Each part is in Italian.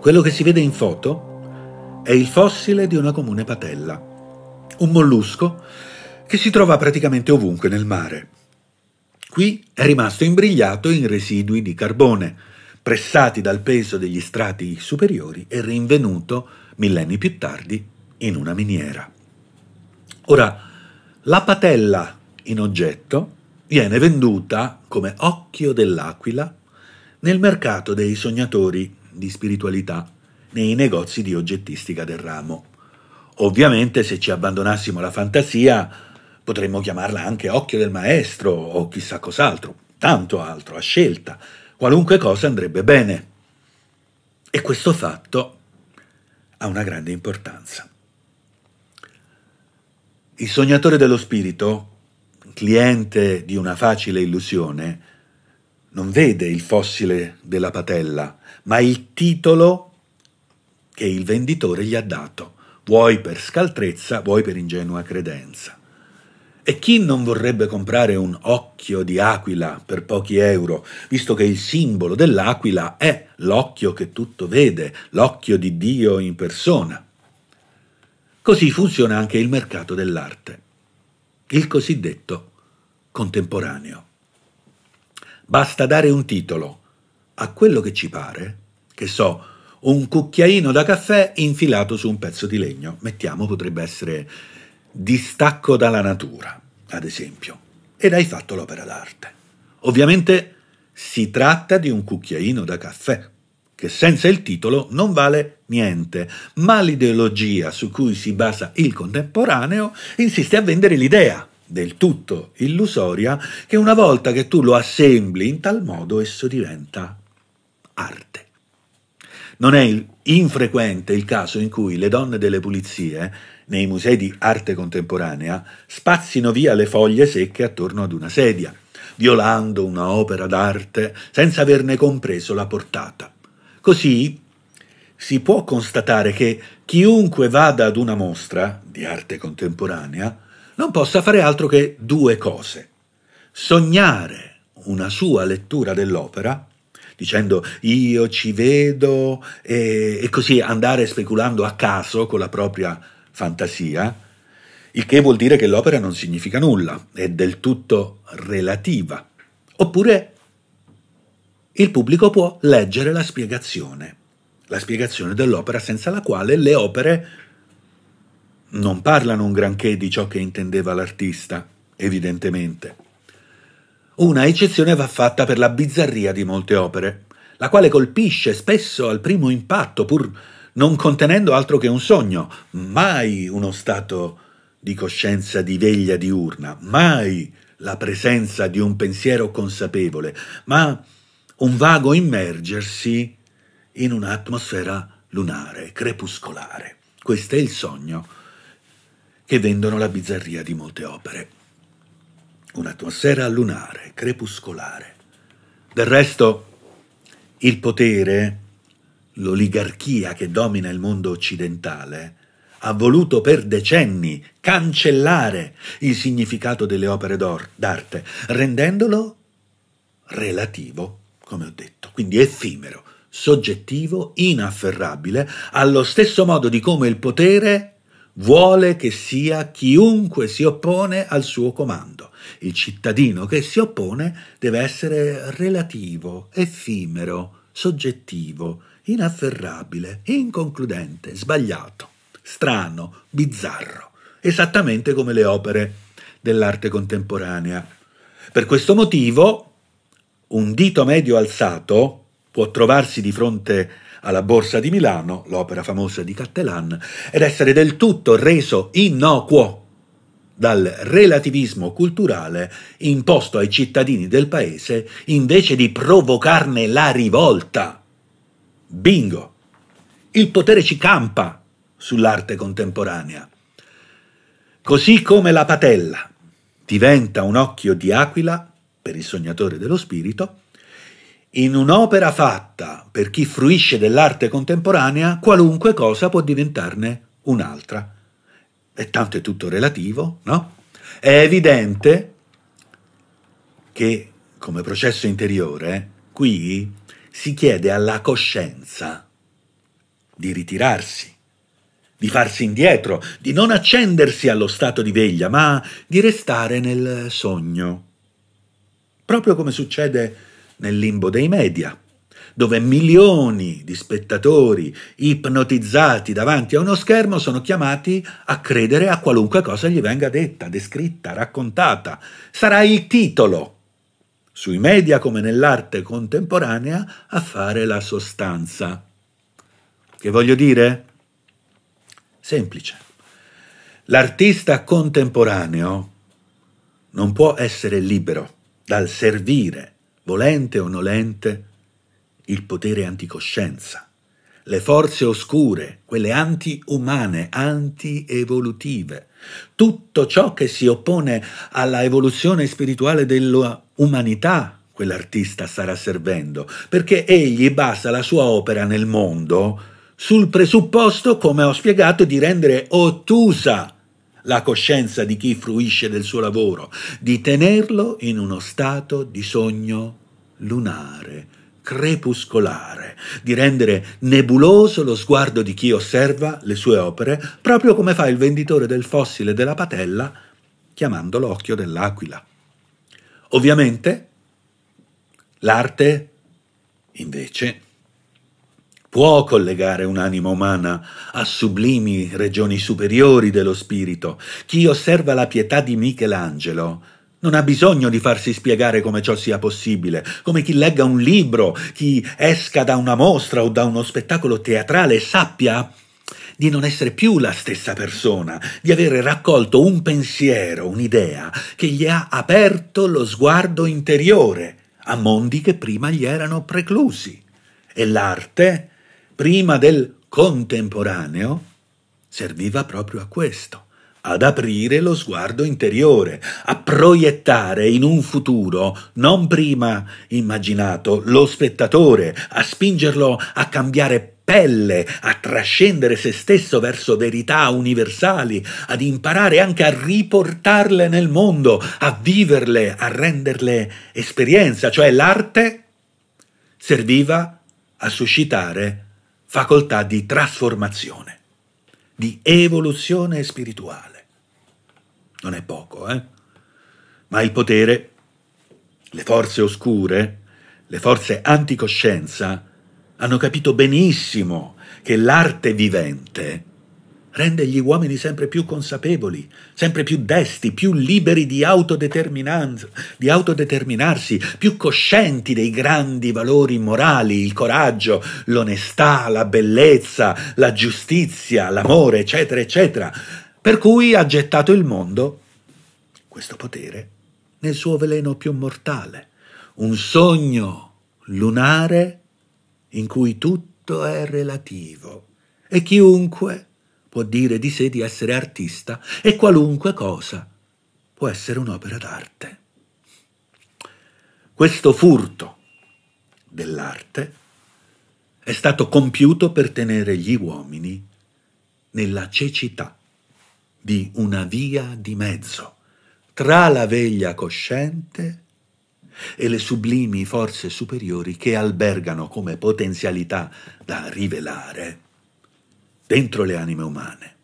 Quello che si vede in foto è il fossile di una comune patella, un mollusco che si trova praticamente ovunque nel mare. Qui è rimasto imbrigliato in residui di carbone, pressati dal peso degli strati superiori e rinvenuto millenni più tardi in una miniera. Ora, la patella in oggetto viene venduta come occhio dell'aquila nel mercato dei sognatori di spiritualità nei negozi di oggettistica del ramo. Ovviamente se ci abbandonassimo alla fantasia potremmo chiamarla anche occhio del maestro o chissà cos'altro, tanto altro, a scelta, qualunque cosa andrebbe bene. E questo fatto ha una grande importanza. Il sognatore dello spirito, cliente di una facile illusione, non vede il fossile della patella, ma il titolo che il venditore gli ha dato, vuoi per scaltrezza, vuoi per ingenua credenza. E chi non vorrebbe comprare un occhio di aquila per pochi euro, visto che il simbolo dell'aquila è l'occhio che tutto vede, l'occhio di Dio in persona? Così funziona anche il mercato dell'arte, il cosiddetto contemporaneo. Basta dare un titolo a quello che ci pare, che so, un cucchiaino da caffè infilato su un pezzo di legno, mettiamo potrebbe essere distacco dalla natura, ad esempio, ed hai fatto l'opera d'arte. Ovviamente si tratta di un cucchiaino da caffè, che senza il titolo non vale niente, ma l'ideologia su cui si basa il contemporaneo insiste a vendere l'idea del tutto illusoria che una volta che tu lo assembli in tal modo esso diventa arte. Non è infrequente il caso in cui le donne delle pulizie nei musei di arte contemporanea spazzino via le foglie secche attorno ad una sedia, violando una opera d'arte senza averne compreso la portata. Così si può constatare che chiunque vada ad una mostra di arte contemporanea non possa fare altro che due cose. Sognare una sua lettura dell'opera, dicendo io ci vedo e, e così andare speculando a caso con la propria fantasia, il che vuol dire che l'opera non significa nulla, è del tutto relativa. Oppure il pubblico può leggere la spiegazione, la spiegazione dell'opera senza la quale le opere non parlano un granché di ciò che intendeva l'artista, evidentemente. Una eccezione va fatta per la bizzarria di molte opere, la quale colpisce spesso al primo impatto, pur non contenendo altro che un sogno, mai uno stato di coscienza di veglia diurna, mai la presenza di un pensiero consapevole, ma un vago immergersi in un'atmosfera lunare, crepuscolare. Questo è il sogno e vendono la bizzarria di molte opere. Un'atmosfera lunare, crepuscolare. Del resto, il potere, l'oligarchia che domina il mondo occidentale, ha voluto per decenni cancellare il significato delle opere d'arte, rendendolo relativo, come ho detto, quindi effimero, soggettivo, inafferrabile, allo stesso modo di come il potere Vuole che sia chiunque si oppone al suo comando. Il cittadino che si oppone deve essere relativo, effimero, soggettivo, inafferrabile, inconcludente, sbagliato, strano, bizzarro, esattamente come le opere dell'arte contemporanea. Per questo motivo, un dito medio alzato può trovarsi di fronte a alla Borsa di Milano, l'opera famosa di Cattelan, ed essere del tutto reso innocuo dal relativismo culturale imposto ai cittadini del paese invece di provocarne la rivolta. Bingo! Il potere ci campa sull'arte contemporanea. Così come la patella diventa un occhio di aquila per il sognatore dello spirito, in un'opera fatta per chi fruisce dell'arte contemporanea, qualunque cosa può diventarne un'altra. E tanto è tutto relativo, no? È evidente che, come processo interiore, qui si chiede alla coscienza di ritirarsi, di farsi indietro, di non accendersi allo stato di veglia, ma di restare nel sogno. Proprio come succede nel limbo dei media, dove milioni di spettatori ipnotizzati davanti a uno schermo sono chiamati a credere a qualunque cosa gli venga detta, descritta, raccontata. Sarà il titolo, sui media come nell'arte contemporanea, a fare la sostanza. Che voglio dire? Semplice. L'artista contemporaneo non può essere libero dal servire volente o nolente, il potere anticoscienza, le forze oscure, quelle antiumane, umane anti-evolutive, tutto ciò che si oppone alla evoluzione spirituale dell'umanità quell'artista starà servendo, perché egli basa la sua opera nel mondo sul presupposto, come ho spiegato, di rendere ottusa la coscienza di chi fruisce del suo lavoro, di tenerlo in uno stato di sogno lunare, crepuscolare, di rendere nebuloso lo sguardo di chi osserva le sue opere, proprio come fa il venditore del fossile della patella chiamando l'occhio dell'aquila. Ovviamente l'arte, invece, può collegare un'anima umana a sublimi regioni superiori dello spirito. Chi osserva la pietà di Michelangelo non ha bisogno di farsi spiegare come ciò sia possibile, come chi legga un libro, chi esca da una mostra o da uno spettacolo teatrale sappia di non essere più la stessa persona, di avere raccolto un pensiero, un'idea che gli ha aperto lo sguardo interiore a mondi che prima gli erano preclusi. E l'arte, prima del contemporaneo serviva proprio a questo, ad aprire lo sguardo interiore, a proiettare in un futuro non prima immaginato lo spettatore, a spingerlo a cambiare pelle, a trascendere se stesso verso verità universali, ad imparare anche a riportarle nel mondo, a viverle, a renderle esperienza, cioè l'arte serviva a suscitare facoltà di trasformazione, di evoluzione spirituale. Non è poco, eh? Ma il potere, le forze oscure, le forze anticoscienza hanno capito benissimo che l'arte vivente rende gli uomini sempre più consapevoli, sempre più desti, più liberi di, di, autodeterminarsi, più coscienti dei grandi valori morali, il coraggio, l'onestà, la bellezza, la giustizia, l'amore, eccetera, eccetera. Per cui ha gettato il mondo, questo potere, nel suo veleno più mortale, un sogno lunare in cui tutto è relativo e chiunque può dire di sé di essere artista e qualunque cosa può essere un'opera d'arte. Questo furto dell'arte è stato compiuto per tenere gli uomini nella cecità di una via di mezzo tra la veglia cosciente e le sublimi forze superiori che albergano come potenzialità da rivelare dentro le anime umane,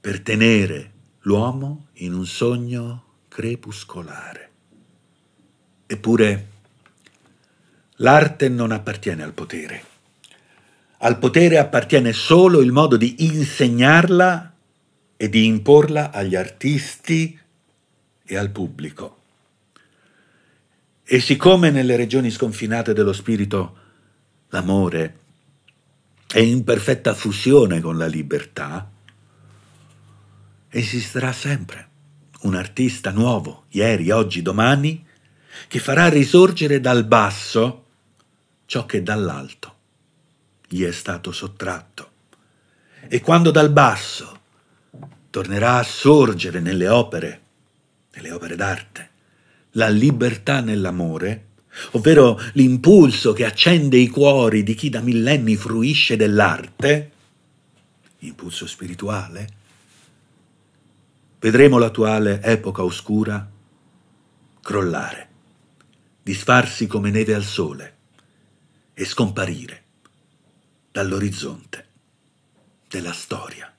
per tenere l'uomo in un sogno crepuscolare. Eppure l'arte non appartiene al potere. Al potere appartiene solo il modo di insegnarla e di imporla agli artisti e al pubblico. E siccome nelle regioni sconfinate dello spirito l'amore è in perfetta fusione con la libertà, esisterà sempre un artista nuovo, ieri, oggi, domani, che farà risorgere dal basso ciò che dall'alto gli è stato sottratto. E quando dal basso tornerà a sorgere nelle opere, nelle opere d'arte, la libertà nell'amore, ovvero l'impulso che accende i cuori di chi da millenni fruisce dell'arte, impulso spirituale, vedremo l'attuale epoca oscura crollare, disfarsi come neve al sole e scomparire dall'orizzonte della storia.